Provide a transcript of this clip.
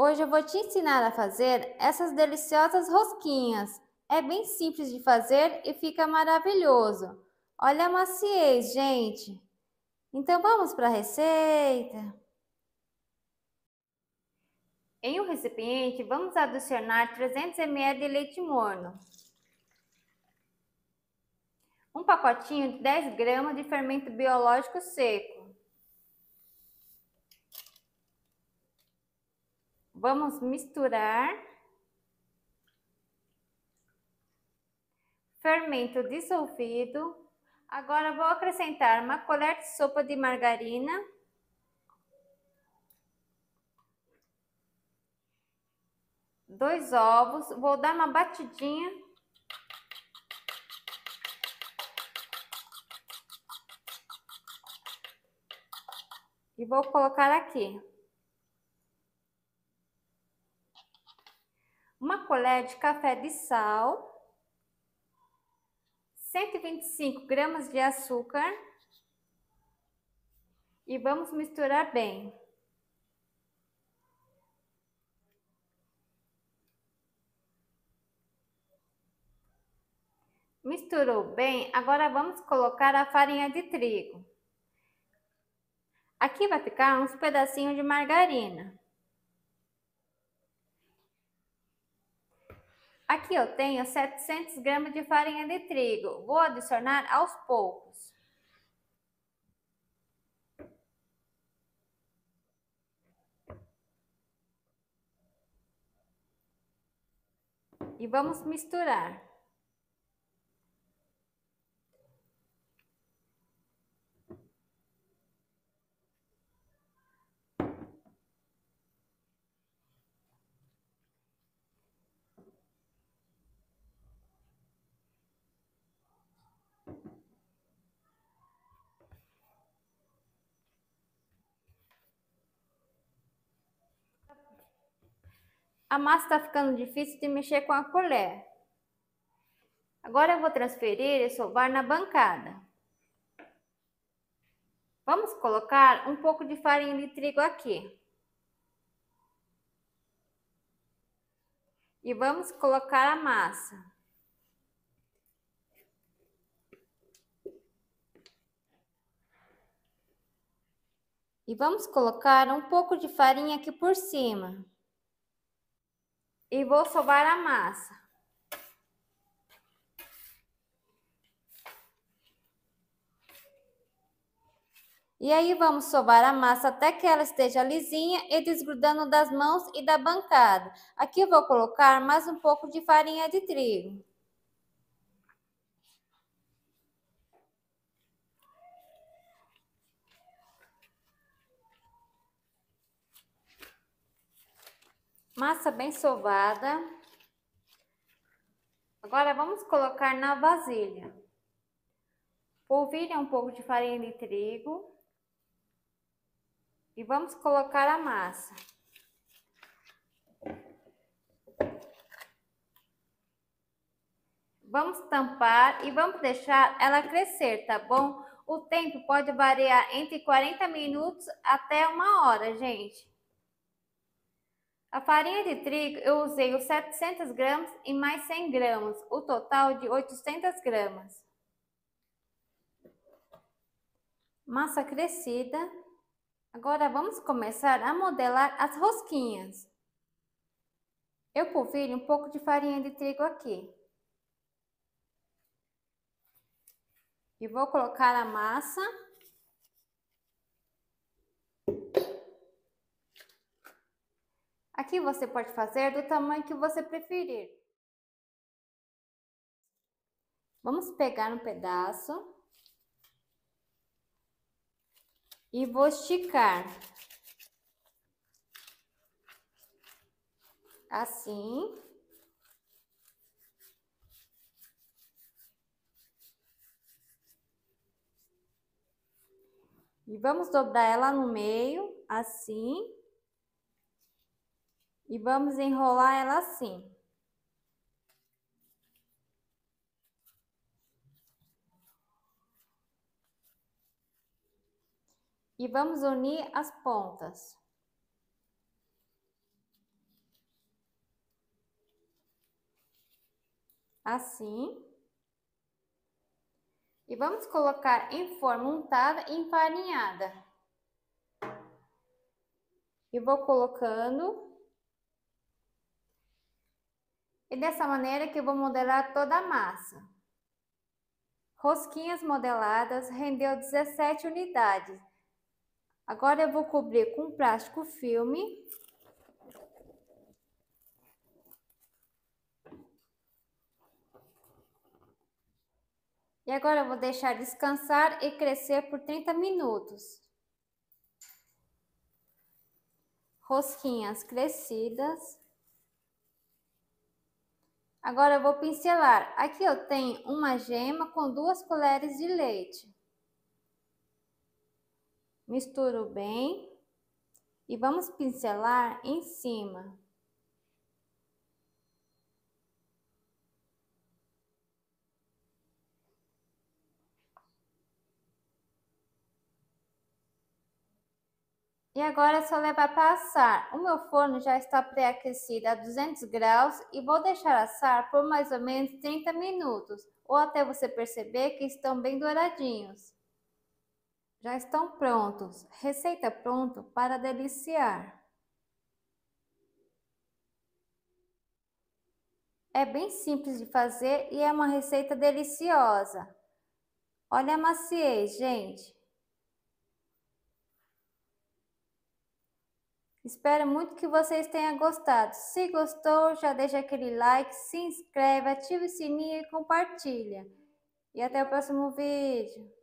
Hoje eu vou te ensinar a fazer essas deliciosas rosquinhas. É bem simples de fazer e fica maravilhoso. Olha a maciez, gente! Então vamos para a receita. Em um recipiente, vamos adicionar 300 ml de leite morno. Um pacotinho de 10 gramas de fermento biológico seco. Vamos misturar fermento dissolvido. Agora vou acrescentar uma colher de sopa de margarina. Dois ovos, vou dar uma batidinha. E vou colocar aqui. colher de café de sal, 125 gramas de açúcar e vamos misturar bem. Misturou bem, agora vamos colocar a farinha de trigo. Aqui vai ficar uns pedacinhos de margarina. Aqui eu tenho 700 gramas de farinha de trigo. Vou adicionar aos poucos. E vamos misturar. A massa está ficando difícil de mexer com a colher. Agora eu vou transferir esse sovar na bancada. Vamos colocar um pouco de farinha de trigo aqui. E vamos colocar a massa. E vamos colocar um pouco de farinha aqui por cima e vou sovar a massa. E aí vamos sovar a massa até que ela esteja lisinha e desgrudando das mãos e da bancada. Aqui eu vou colocar mais um pouco de farinha de trigo. Massa bem sovada. Agora vamos colocar na vasilha. Polvilhe um pouco de farinha de trigo. E vamos colocar a massa. Vamos tampar e vamos deixar ela crescer, tá bom? O tempo pode variar entre 40 minutos até uma hora, gente. A farinha de trigo eu usei os 700 gramas e mais 100 gramas, o total de 800 gramas. Massa crescida. Agora vamos começar a modelar as rosquinhas. Eu polvilho um pouco de farinha de trigo aqui. E vou colocar a massa. Aqui você pode fazer do tamanho que você preferir. Vamos pegar um pedaço e vou esticar. Assim. E vamos dobrar ela no meio, assim. E vamos enrolar ela assim. E vamos unir as pontas. Assim. E vamos colocar em forma untada e enfarinhada. E vou colocando e dessa maneira que eu vou modelar toda a massa. Rosquinhas modeladas rendeu 17 unidades. Agora eu vou cobrir com plástico filme. E agora eu vou deixar descansar e crescer por 30 minutos. Rosquinhas crescidas. Agora eu vou pincelar. Aqui eu tenho uma gema com duas colheres de leite. Misturo bem e vamos pincelar em cima. E agora é só levar para assar. O meu forno já está pré-aquecido a 200 graus e vou deixar assar por mais ou menos 30 minutos, ou até você perceber que estão bem douradinhos. Já estão prontos. Receita pronta para deliciar. É bem simples de fazer e é uma receita deliciosa. Olha a maciez, gente. Espero muito que vocês tenham gostado. Se gostou, já deixa aquele like, se inscreve, ativa o sininho e compartilha. E até o próximo vídeo.